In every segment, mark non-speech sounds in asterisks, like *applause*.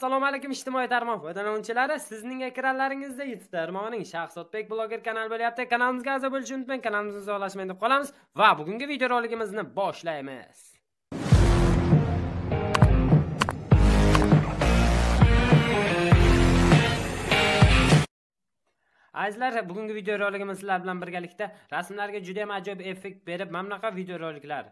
assalomu alaykum ijtimoiy tarmoq foydalanuvchilari sizning ekranlaringizda youtube tarmog'ining shahzodbek bloger kanali bo'lyapti kanalimizga a'zo bo'lishni unutmang kanalimizni uzoqlashmang deb qolamiz va bugungi videoroligimizni boshlaymiz azizlar bugungi videoroligimiz sizlar bilan birgalikda rasmlarga juda yam ajoyib effekt berib mana bunaqa videoroliklar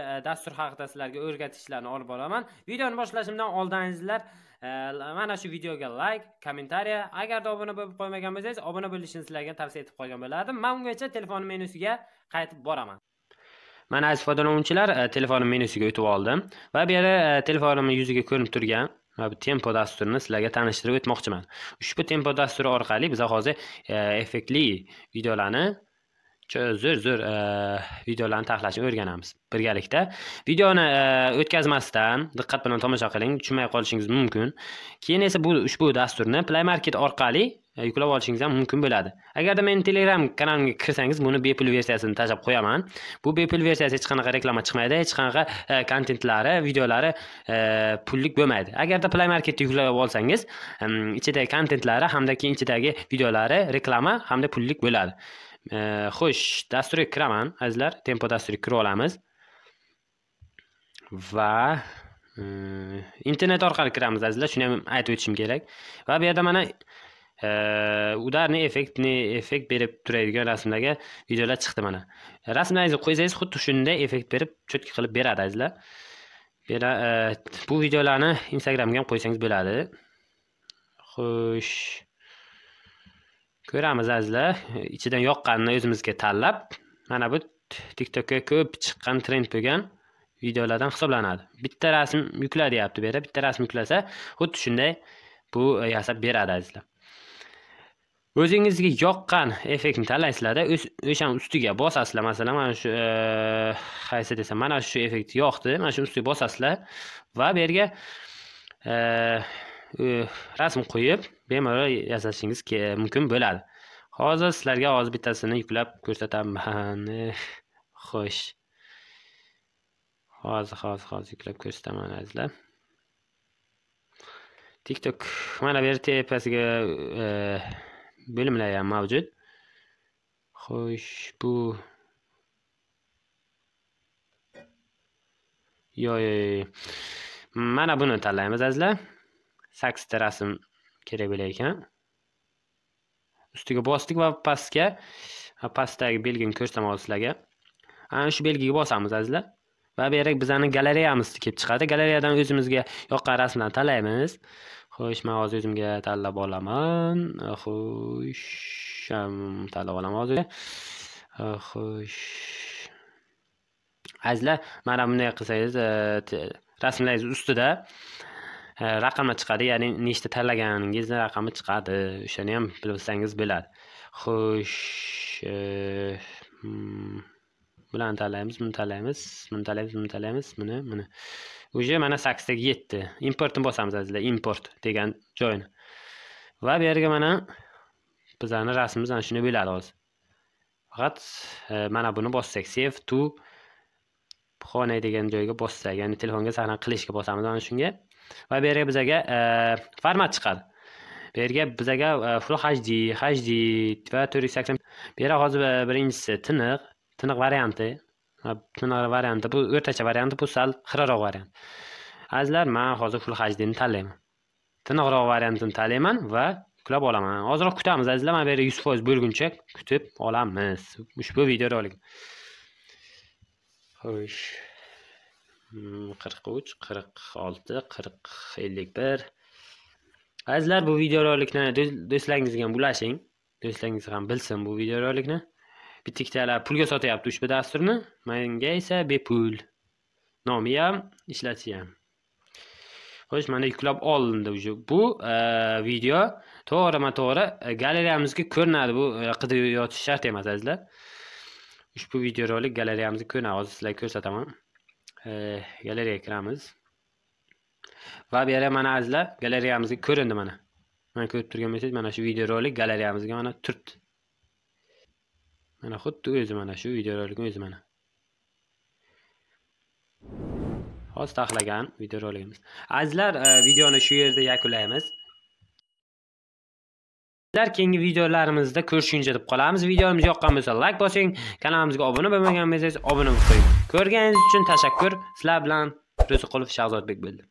E, dastur haqida sizlarga o'rgatishlarni olib boraman videoni boshlashimdan oldin azizlar e, mana shu videoga like kommentariya agarda obuna bo'lib qo'ymagan bo'lsangiz obuna bo'lishni sizlarga tavsiya etib qolgan bo'lardim man ungacha telefon menyusiga qaytib boraman mana aziz foydalanuvchilar e, telefonim menyusiga o'tib oldim va bu yerda telefonimni yuziga ko'rinib turgan bu tempo dasturini sizlarga tanishtirib o'tmoqchiman ushbu tempo dasturi orqali biz hozir effektli videolarni zo'r zo'r e, videolarni tahlashni o'rganamiz birgalikda videoni e, o'tkazmasdan diqqat bilan tomosha qiling tushunmay qolishingiz mumkin keyin esa bu ushbu dasturni play market orqali e, yuklab olishingiz ham mumkin bo'ladi agarda meni telegram kanalimga kirsangiz buni bepul versiyasini tashlab qo'yaman bu bepul versiyasi hech qanaqa reklama chiqmaydi hech qanaqa kontentlari videolari pullik bo'lmaydi agarda play marketda yuklab olsangiz ichidagi kontentlari hamda keyin ichidagi videolari reklama hamda pullik bo'ladi Э, xo'sh dasturga kiraman azizlar tempo dasturiga kira olamiz va e, internet orqali kiramiz azizlar shuni ham aytib o'tishim kerak va bu yerda mana e, ularni effektni effekt berib turadigan rasmlarga videolar chiqdi mana rasmlaringizni qo'ysangiz xuddi shunday effekt berib четкий qilib beradi azizlar e, bu videolarni instagramga ham qo'ysangiz bo'ladi xo'sh ko'ramiz azizlar ichidan yoqqanini o'zimizga tanlab mana bu tiktokka ko'p chiqqan trend bo'lgan videolardan hisoblanadi bitta rasm yukla deyapti bu yerda bitta rasm yuklasa xuddi shunday bu e, yasab beradi azizlar o'zingizga yoqqan effektni tanlaysizlarda o'shani ustiga bosasizlar masalan mana shu e, qaysi desam mana shu effekt yoqdi mana shu ustiga bosasizlar va bu yerga e, rasm qo'yib bemalol yasashingiz mumkin bo'ladi hozir sizlarga hozir bittasini yuklab ko'rsataman *laughs* xo'sh hozir hozir hozir yuklab ko'rsataman azizlar tiktok mana bu yer tepasiga e, bo'limlar ham mavjud xo'sh bu yo'q yo'q mana buni tanlaymiz azizlar sakkizta rasm kerak bo'lar ekan ustiga bosdik va pastga pastdagi belgini ko'rsataman sizlarga ana shu belgiga bosamiz azizlar va bu yerga bizani galereyamiz kelib chiqadi galereyadan o'zimizga yoqqan rasmlarni tanlaymiz xo'sh man hozir o'zimga tanlab olaman xo'sh tanlab olaman hozir xo'sh azizlar mana bunday qilsangiz e, rasmlaringiz ustida raqami chiqadi ya'ni nechta tanlaganingiz raqami chiqadi o'shani ham bilsangiz bo'ladi xo'sh e, hmm, bularni tanlaymiz buni tanlaymiz buni tanlaymiz buni tanlaymiz buni buni уже mana sakkiztaga yetdi importni bosamiz azizlar import degan joyini va bu yerga mana bizlarni rasmimiz ana shunday bo'ladi hozir faqat e, mana buni bossak save to xona degan joyga bossak ya'ni telefonga sahna qilishga bosamiz mana shunga va bu yerga bizaga e, format chiqadi bu yerga bizaga e, full hd hd va to'rt yuz sakson bu yer hozir e, birinchisi tiniq tiniq varianti tiniq varianti bu o'rtacha varianti bu sal xiraroq variant azizlar man hozir full hdni tanlayman tiniqroq variantini tanlayman va yuklab olaman ozroq kutamiz azizlar mana bu yerda yuz foiz bo'lguncha kutib olamiz ushbu videorolik xo'sh Hmm, qirq uch qirq olti qirq ellik bir azizlar bu videorolikni do'stlaringizga ham ulashing do'stlaringiz ham bilsin bu videorolikni bitta ikkitalar pulga sotyapti ushbu dasturni menga esa bepul nomi ham ishlatishi ham xo'sh mana yuklab olindi уже bu e, video to'g'rima to'g'ri e, galereyamizga ko'rinadi bu e, qidirib yotish shart emas azizlar ushbu videorolik galereyamizga ko'rinadi hozir sizlarga ko'rsataman galeriyaga kiramiz va bu yerda mana azizlar galereyamizga ko'rindi mana mana ko'rib turgan bo'lsangiz mana shu videorolik galereyamizga mana turibdi mana xuddi o'zi mana shu videorolikni o'zi mana hozir taxlagan videoroligimiz azizlar e, videoni shu yerda yakunlaymiz Sizlar keyingi videolarimizda ko'rishguncha deb qolamiz. Videomiz yoqqan bo'lsa like bosing, kanalimizga obuna bo'lmagan bo'lsangiz obuna bo'lib qo'ying. Ko'rganingiz uchun tashakkur. Sizlar bilan qulov Shahzodbek bo'ldi.